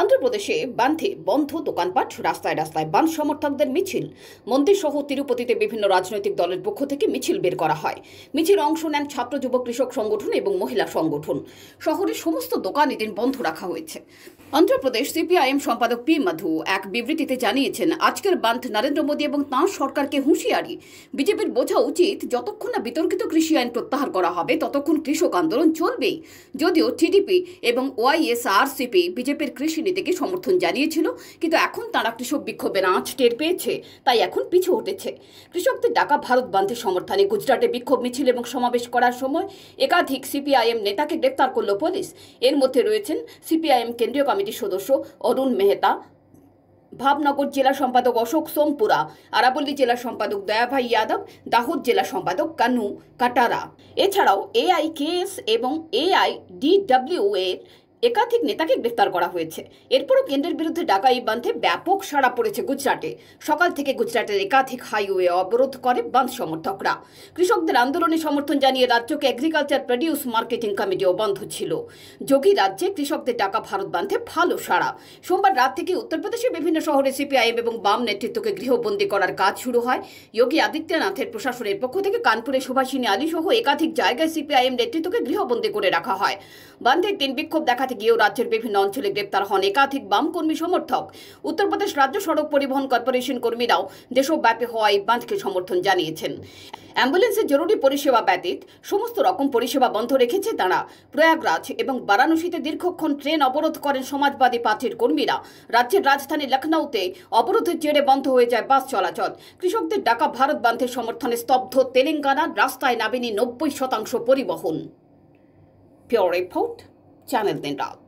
অন্ধ্রপ্রদেশে বান্ধে বন্ধ দোকানপাট রাস্তায় রাস্তায় বান সমর্থকদের মিছিল সহ তিরুপতিতে বিভিন্ন রাজনৈতিক দলের পক্ষ থেকে মিছিল বের করা হয় মিছিল অংশ নেন ছাত্র যুব কৃষক সংগঠন এবং মহিলা সংগঠন শহরের সমস্ত দোকান এদিন বন্ধ রাখা হয়েছে অন্ধ্রপ্রদেশ সিপিআইএম সম্পাদক পি মাধু এক বিবৃতিতে জানিয়েছেন আজকের বান্ধ নরেন্দ্র মোদী এবং তাঁর সরকারকে হুঁশিয়ারি বিজেপির বোঝা উচিত যতক্ষণ না বিতর্কিত কৃষি আইন প্রত্যাহার করা হবে ততক্ষণ কৃষক আন্দোলন চলবেই যদিও টিডিপি এবং ওয়াইএসআরসিপি বিজেপির কৃষি নীতিকে সমর্থন জানিয়েছিল কিন্তু এখন তারা কৃষক বিক্ষোভের আঁচ টের পেয়েছে তাই এখন পিছু হটেছে কৃষকদের ডাকা ভারত বান্ধের সমর্থনে গুজরাটে বিক্ষোভ মিছিল এবং সমাবেশ করার সময় একাধিক সিপিআইএম নেতাকে গ্রেপ্তার করল পুলিশ এর মধ্যে রয়েছেন সিপিআইএম কেন্দ্রীয় কমিটি কমিটির সদস্য অরুণ মেহতা ভাবনগর জেলা সম্পাদক অশোক সোমপুরা আরাবল্লী জেলা সম্পাদক দয়াভাই যাদব দাহুদ জেলা সম্পাদক কানু কাটারা এছাড়াও এআইকেএস এবং এআইডিডব্লিউ এর একাধিক নেতাকে গ্রেফতার করা হয়েছে এরপরও কেন্দ্রের বিরুদ্ধে ডাকা এই বাঁধে ব্যাপক সাড়া পড়েছে গুজরাটে সকাল থেকে গুজরাটের একাধিক হাইওয়ে অবরোধ করে বাঁধ সমর্থকরা কৃষকদের আন্দোলনে সমর্থন জানিয়ে রাজ্যকে এগ্রিকালচার প্রডিউস মার্কেটিং কমিটিও বন্ধ ছিল যোগী রাজ্যে কৃষকদের টাকা ভারত বাঁধে ভালো সাড়া সোমবার রাত থেকে উত্তরপ্রদেশের বিভিন্ন শহরে সিপিআইএম এবং বাম নেতৃত্বকে গৃহবন্দী করার কাজ শুরু হয় যোগী আদিত্যনাথের প্রশাসনের পক্ষ থেকে কানপুরে সুভাষিনী আলী সহ একাধিক জায়গায় সিপিআইএম নেতৃত্বকে গৃহবন্দী করে রাখা হয় বান্ধের দিন বিক্ষোভ দেখা বেড়াতে গিয়েও রাজ্যের বিভিন্ন অঞ্চলে গ্রেপ্তার হন একাধিক বাম কর্মী সমর্থক উত্তরপ্রদেশ রাজ্য সড়ক পরিবহন কর্পোরেশন কর্মীরাও দেশব্যাপী হওয়ায় বাঁধকে সমর্থন জানিয়েছেন অ্যাম্বুলেন্সের জরুরি পরিষেবা ব্যতীত সমস্ত রকম পরিষেবা বন্ধ রেখেছে তারা প্রয়াগরাজ এবং বারাণসীতে দীর্ঘক্ষণ ট্রেন অবরোধ করেন সমাজবাদী পার্টির কর্মীরা রাজ্যের রাজধানী লখনৌতে অবরোধের জেরে বন্ধ হয়ে যায় বাস চলাচল কৃষকদের ডাকা ভারত বাঁধের সমর্থনে স্তব্ধ তেলেঙ্গানার রাস্তায় নামেনি নব্বই শতাংশ পরিবহন পিওর রিপোর্ট channel then talk.